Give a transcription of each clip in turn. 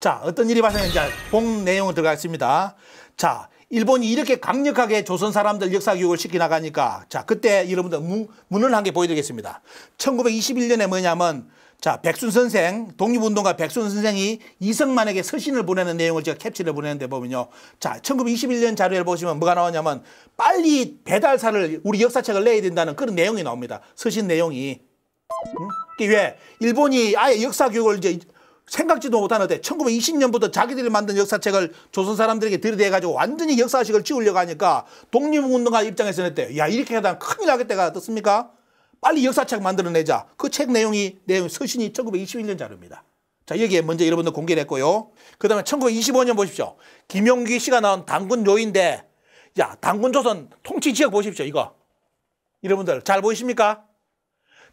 자, 어떤 일이 발생했는지 본내용을 들어가겠습니다. 자, 일본이 이렇게 강력하게 조선 사람들 역사 교육을 시키 나가니까 자, 그때 여러분들 문, 문을 한개 보여드리겠습니다. 1921년에 뭐냐면 자, 백순 선생, 독립운동가 백순 선생이 이승만에게 서신을 보내는 내용을 제가 캡처를 보내는데 보면요. 자, 1921년 자료를 보시면 뭐가 나오냐면 빨리 배달사를 우리 역사책을 내야 된다는 그런 내용이 나옵니다. 서신 내용이. 음? 이게 왜? 일본이 아예 역사 교육을 이제 생각지도 못하는데 1920년부터 자기들이 만든 역사책을 조선 사람들에게 들이대가지고 완전히 역사식을 지우려고 하니까 독립운동가 입장에서는 했 때, 야, 이렇게 하다 큰일 나겠다가 어떻습니까? 빨리 역사책 만들어내자. 그 책 내용이, 내용 서신이 1921년 자료입니다. 자, 여기에 먼저 여러분들 공개를 했고요. 그 다음에 1925년 보십시오. 김용기 씨가 나온 당군 요인데, 야, 당군 조선 통치 지역 보십시오, 이거. 여러분들 잘 보이십니까?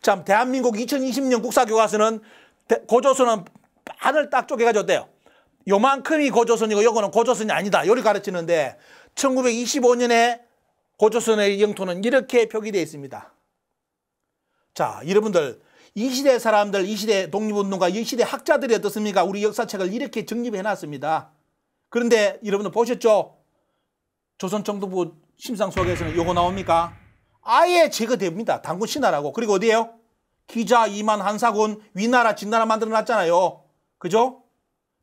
참, 대한민국 2020년 국사교과서는 고조선은 하늘 딱 쪼개가지고 어때요? 요만큼이 고조선이고 요거는 고조선이 아니다. 요리 가르치는데 1925년에 고조선의 영토는 이렇게 표기되어 있습니다. 자, 여러분들 이 시대 사람들, 이 시대 독립운동가, 이 시대 학자들이 어떻습니까? 우리 역사책을 이렇게 정립해 놨습니다. 그런데 여러분들 보셨죠? 조선청도부 심상 속에서는 요거 나옵니까? 아예 제거됩니다. 당군 신하라고. 그리고 어디에요? 기자, 이만, 한사군, 위나라, 진나라 만들어 놨잖아요. 그죠?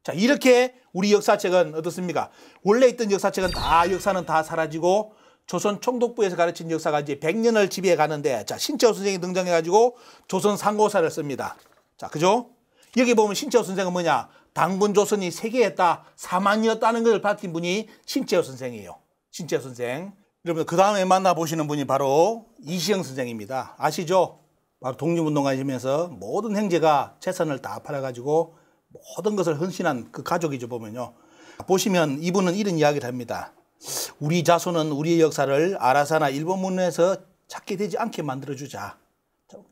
자, 이렇게 우리 역사책은 어떻습니까? 원래 있던 역사책은 다 역사는 다 사라지고 조선 총독부에서 가르친 역사가 이제 100년을 지배해 가는데 자, 신채호 선생이 등장해 가지고 조선 상고사를 씁니다. 자, 그죠? 여기 보면 신채호 선생은 뭐냐? 당군 조선이 세계했다, 사만이었다는 것을 밝힌 분이 신채호 선생이에요. 신채호 선생. 여러분 그 다음에 만나보시는 분이 바로 이시영 선생입니다. 아시죠? 바로 독립운동 하시면서 모든 행제가 재산을 다 팔아가지고 모든 것을 헌신한 그 가족이죠 보면요. 보시면 이분은 이런 이야기를 합니다. 우리 자손은 우리의 역사를 아라사나 일본 문에서 화 찾게 되지 않게 만들어주자.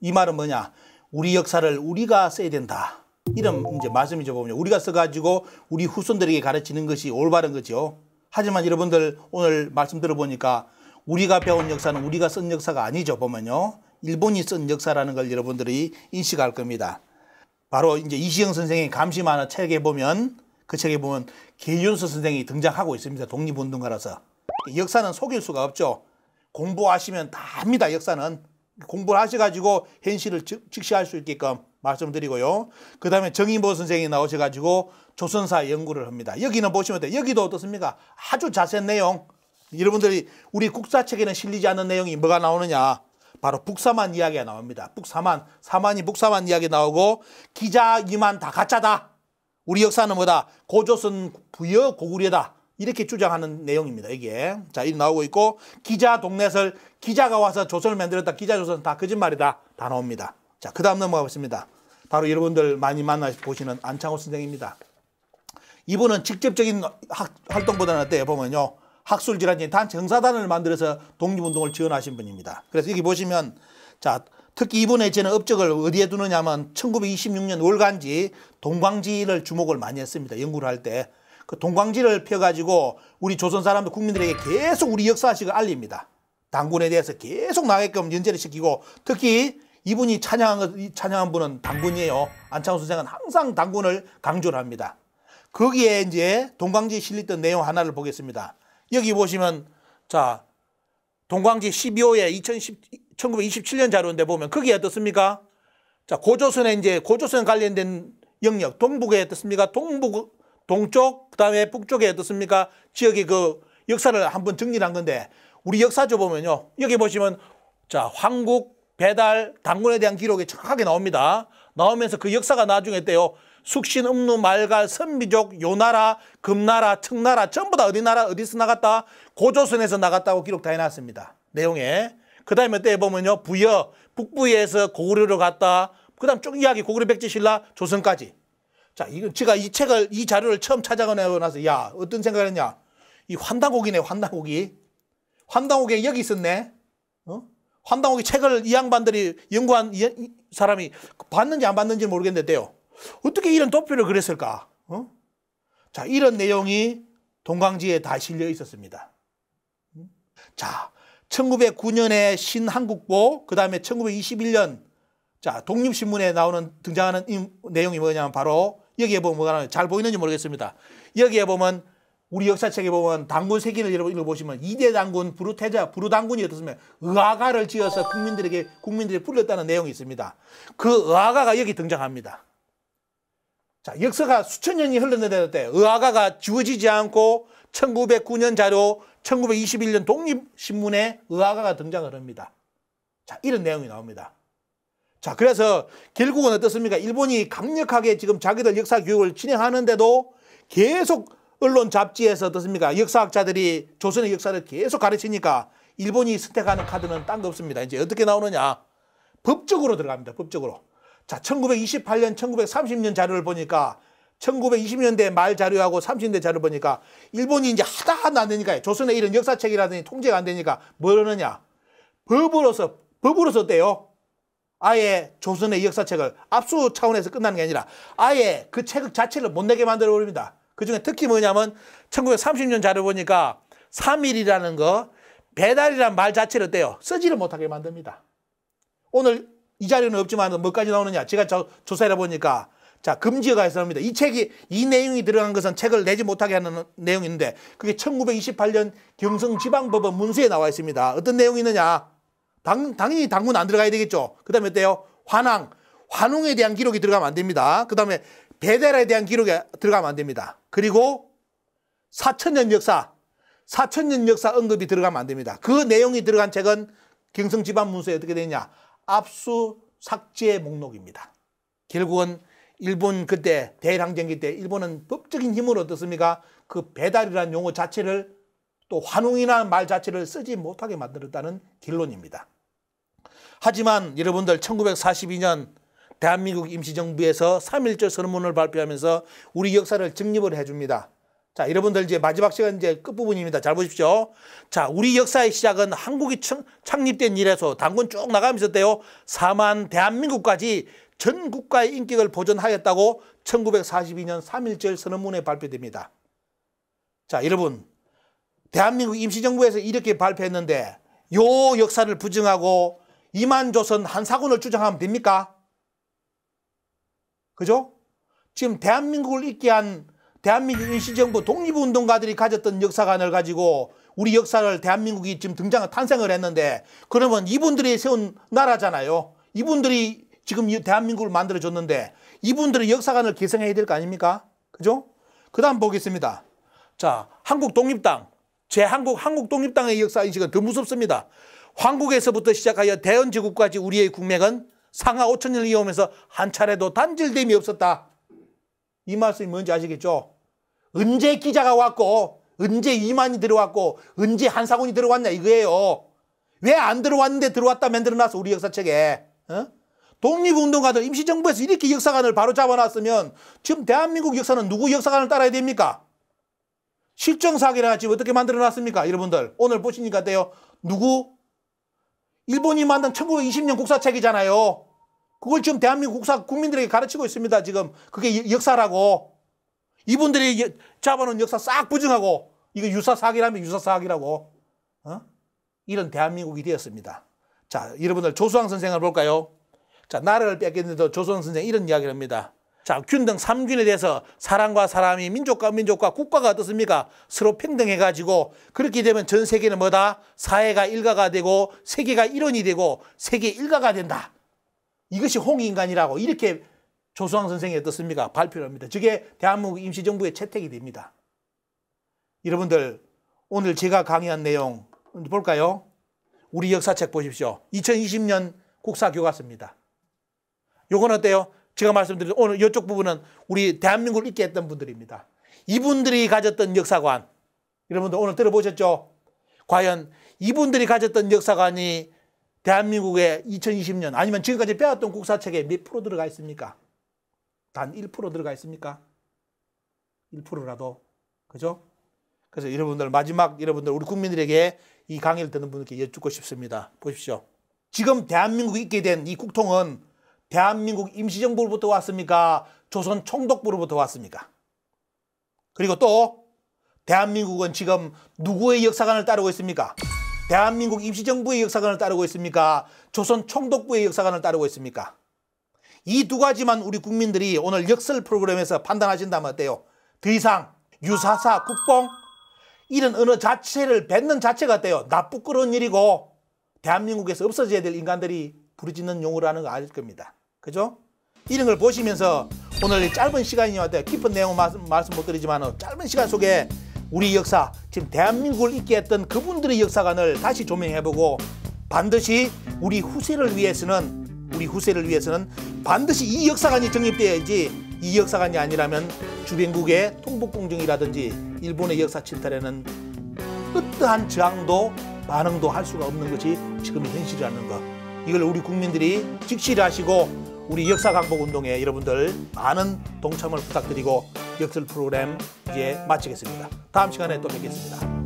이 말은 뭐냐? 우리 역사를 우리가 써야 된다. 이런 이제 말씀이죠 보면 우리가 써가지고 우리 후손들에게 가르치는 것이 올바른 거죠. 하지만 여러분들 오늘 말씀 들어보니까 우리가 배운 역사는 우리가 쓴 역사가 아니죠 보면요. 일본이 쓴 역사라는 걸 여러분들이 인식할 겁니다. 바로 이제 이시영 선생이 감시 만화 책에 보면 그 책에 보면 길윤수 선생이 등장하고 있습니다. 독립운동가라서. 역사는 속일 수가 없죠. 공부하시면 다 합니다. 역사는. 공부를 하셔가지고 현실을 즉시할수 있게끔 말씀드리고요. 그 다음에 정인보 선생이 나오셔가지고 조선사 연구를 합니다. 여기는 보시면 돼요. 여기도 어떻습니까? 아주 자세한 내용. 여러분들이 우리 국사책에는 실리지 않는 내용이 뭐가 나오느냐. 바로 북사만 이야기가 나옵니다. 북사만, 사만이 북사만 이야기 나오고 기자 이만 다 가짜다. 우리 역사는 뭐다? 고조선 부여 고구려다. 이렇게 주장하는 내용입니다. 이게 자, 이 나오고 있고 기자 동네설 기자가 와서 조선을 만들었다. 기자 조선 다 거짓말이다. 다 나옵니다. 자, 그다음 넘어가겠습니다. 바로 여러분들 많이 만나 보시는 안창호 선생입니다. 이분은 직접적인 활동보다는 어때요? 보면요. 학술질환인단정사단을 만들어서 독립운동을 지원하신 분입니다. 그래서 여기 보시면 자 특히 이분의 저는 업적을 어디에 두느냐면 1926년 월간지 동광지를 주목을 많이 했습니다. 연구를 할 때. 그 동광지를 펴가지고 우리 조선 사람들 국민들에게 계속 우리 역사식을 알립니다. 당군에 대해서 계속 나게끔 연재를 시키고 특히 이분이 찬양한, 찬양한 분은 당군이에요. 안창호 선생은 항상 당군을 강조를 합니다. 거기에 이제 동광지 에 실리던 내용 하나를 보겠습니다. 여기 보시면 자 동광지 12호에 2010, 1927년 자료인데 보면 거기에 어떻습니까? 자 고조선에 이제 고조선 관련된 영역 동북에 어떻습니까? 동북 동쪽 그다음에 북쪽에 어떻습니까? 지역의 그 역사를 한번 정리한 건데 우리 역사조 보면요 여기 보시면 자 황국 배달 당군에 대한 기록이 정확하게 나옵니다. 나오면서 그 역사가 나중에 때요 숙신, 음루, 말갈, 선비족, 요나라, 금나라, 청나라 전부 다 어디 나라 어디서 나갔다? 고조선에서 나갔다고 기록 다 해놨습니다. 내용에. 그 다음에 때 보면요. 부여, 북부에서 고구려로 갔다. 그 다음 쭉 이야기 고구려 백제신라 조선까지. 자, 이건 제가 이 책을, 이 자료를 처음 찾아가내고 나서 야, 어떤 생각을 했냐. 이 환단곡이네, 환단곡이. 환단곡에 여기 있었네. 어? 환단곡이 책을 이 양반들이 연구한 이 사람이 봤는지 안 봤는지 모르겠는데요. 어떻게 이런 도표를 그렸을까? 어? 자, 이런 내용이 동강지에 다 실려 있었습니다. 음? 자, 1909년에 신한국보, 그 다음에 1921년, 자, 독립신문에 나오는, 등장하는 임, 내용이 뭐냐면 바로 여기에 보면 뭐가 나잘 보이는지 모르겠습니다. 여기에 보면 우리 역사책에 보면 당군 세기를 읽어보시면 이대 당군 부르태자 부르당군이 어떻습니까? 의아가를 지어서 국민들에게 국민들이 불렀다는 내용이 있습니다. 그 의아가가 여기 등장합니다. 자, 역사가 수천 년이 흘렀는데 때 의아가가 지워지지 않고 1909년 자료 1921년 독립신문에 의아가가 등장을 합니다. 자, 이런 내용이 나옵니다. 자, 그래서 결국은 어떻습니까? 일본이 강력하게 지금 자기들 역사 교육을 진행하는데도 계속 언론 잡지에서 어떻습니까? 역사학자들이 조선의 역사를 계속 가르치니까 일본이 선택하는 카드는 딴 거 없습니다. 이제 어떻게 나오느냐? 법적으로 들어갑니다. 법적으로. 자, 1928년, 1930년 자료를 보니까 1920년대 말 자료하고 30년대 자료 를 보니까 일본이 이제 하다 하다 안 되니까 조선의 이런 역사책이라든지 통제가 안 되니까 뭐러느냐 법으로서 법으로서 떼요. 아예 조선의 역사책을 압수 차원에서 끝나는 게 아니라 아예 그 책 자체를 못 내게 만들어 버립니다. 그중에 특히 뭐냐면 1930년 자료 보니까 3일이라는 거 배달이란 말 자체를 떼요. 쓰지를 못하게 만듭니다. 오늘 이 자료는 없지만 뭐 뭐까지 나오느냐. 제가 저, 조사해 보니까 자, 금지어가 있습니다. 이 책이, 이 내용이 들어간 것은 책을 내지 못하게 하는 내용인데, 그게 1928년 경성지방법원 문서에 나와 있습니다. 어떤 내용이 있느냐. 당, 당연히 당군 안 들어가야 되겠죠. 그 다음에 어때요? 환항. 환웅에 대한 기록이 들어가면 안 됩니다. 그 다음에 배달에 대한 기록이 들어가면 안 됩니다. 그리고 사천년 역사. 사천년 역사 언급이 들어가면 안 됩니다. 그 내용이 들어간 책은 경성지방문서에 어떻게 되냐. 압수 삭제 목록입니다. 결국은 일본 그때 대일항쟁기 때 일본은 법적인 힘을 얻었습니까? 그 배달이라는 용어 자체를 또 환웅이라는 말 자체를 쓰지 못하게 만들었다는 결론입니다. 하지만 여러분들 1942년 대한민국 임시정부에서 3.1절 선언문을 발표하면서 우리 역사를 정립을 해줍니다. 자, 여러분들 이제 마지막 시간 이제 끝부분입니다. 잘 보십시오. 자, 우리 역사의 시작은 한국이 청, 창립된 이래서 당군 쭉 나가면서 때요. 4만 대한민국까지 전 국가의 인격을 보존하였다고 1942년 3.1절 선언문에 발표됩니다. 자, 여러분. 대한민국 임시정부에서 이렇게 발표했는데 요 역사를 부정하고 이만조선 한사군을 주장하면 됩니까? 그죠? 지금 대한민국을 있게 한 대한민국 일시정부 독립운동가들이 가졌던 역사관을 가지고 우리 역사를 대한민국이 지금 등장을 탄생을 했는데 그러면 이분들이 세운 나라잖아요. 이분들이 지금 대한민국을 만들어줬는데 이분들의 역사관을 계승해야 될 거 아닙니까? 그죠? 그 다음 보겠습니다. 자, 한국 독립당. 제 한국, 한국 독립당의 역사인식은 더 무섭습니다. 황국에서부터 시작하여 대연제국까지 우리의 국맥은 상하 5천년을 이어오면서 한 차례도 단질됨이 없었다. 이 말씀이 뭔지 아시겠죠? 은재 기자가 왔고 은재 이만이 들어왔고 은재 한사군이 들어왔냐 이거예요. 왜 안 들어왔는데 들어왔다 만들어놨어 우리 역사책에. 어? 독립운동가들 임시정부에서 이렇게 역사관을 바로 잡아놨으면 지금 대한민국 역사는 누구 역사관을 따라야 됩니까? 실정사학이나 지금 어떻게 만들어놨습니까? 여러분들 오늘 보시니까 돼요. 누구? 일본이 만든 1920년 국사책이잖아요. 그걸 지금 대한민국 국사 국민들에게 가르치고 있습니다. 지금 그게 역사라고. 이분들이 잡아놓은 역사 싹 부정하고 이거 유사사학이라면 유사사학이라고. 어? 이런 대한민국이 되었습니다. 자, 여러분들 조수왕 선생을 볼까요? 자, 나라를 뺏겼는데도 조수왕 선생 이런 이야기를 합니다. 자, 균등 삼균에 대해서 사람과 사람이 민족과 민족과 국가가 어떻습니까? 서로 평등해가지고 그렇게 되면 전 세계는 뭐다? 사회가 일가가 되고 세계가 일원이 되고 세계 일가가 된다. 이것이 홍인간이라고 이렇게 조수왕 선생이 어떻습니까? 발표를 합니다. 저게 대한민국 임시정부의 채택이 됩니다. 여러분들 오늘 제가 강의한 내용 볼까요? 우리 역사책 보십시오. 2020년 국사교과서입니다. 요건 어때요? 제가 말씀드린 오늘 이쪽 부분은 우리 대한민국을 있게 했던 분들입니다. 이분들이 가졌던 역사관 여러분들 오늘 들어보셨죠? 과연 이분들이 가졌던 역사관이 대한민국의 2020년 아니면 지금까지 빼왔던 국사책에 몇 프로 들어가 있습니까? 단 1% 들어가 있습니까? 1%라도 그죠? 그래서 여러분들 마지막 여러분들 우리 국민들에게 이 강의를 듣는 분들께 여쭙고 싶습니다. 보십시오. 지금 대한민국이 있게 된 이 국통은 대한민국 임시정부로부터 왔습니까? 조선 총독부로부터 왔습니까? 그리고 또 대한민국은 지금 누구의 역사관을 따르고 있습니까? 대한민국 임시정부의 역사관을 따르고 있습니까? 조선 총독부의 역사관을 따르고 있습니까? 이 두 가지만 우리 국민들이 오늘 역설 프로그램에서 판단하신다면 어때요? 더 이상 유사사, 국뽕 이런 언어 자체를 뱉는 자체가 어때요? 나쁘끄러운 일이고 대한민국에서 없어져야 될 인간들이 부르짖는 용어라는 거알 겁니다. 그죠? 이런 걸 보시면서 오늘 짧은 시간이어도 깊은 내용 말씀, 말씀 못 드리지만 짧은 시간 속에 우리 역사, 지금 대한민국을 있게 했던 그분들의 역사관을 다시 조명해보고 반드시 우리 후세를 위해서는 우리 후세를 위해서는 반드시 이 역사관이 정립돼야지 이 역사관이 아니라면 주변국의 통복공정이라든지 일본의 역사 침탈에는 어떠한 저항도 반응도 할 수가 없는 것이 지금 현실이라는 것. 이걸 우리 국민들이 직시를 하시고 우리 역사 강복 운동에 여러분들 많은 동참을 부탁드리고 역설 프로그램 이제 마치겠습니다. 다음 시간에 또 뵙겠습니다.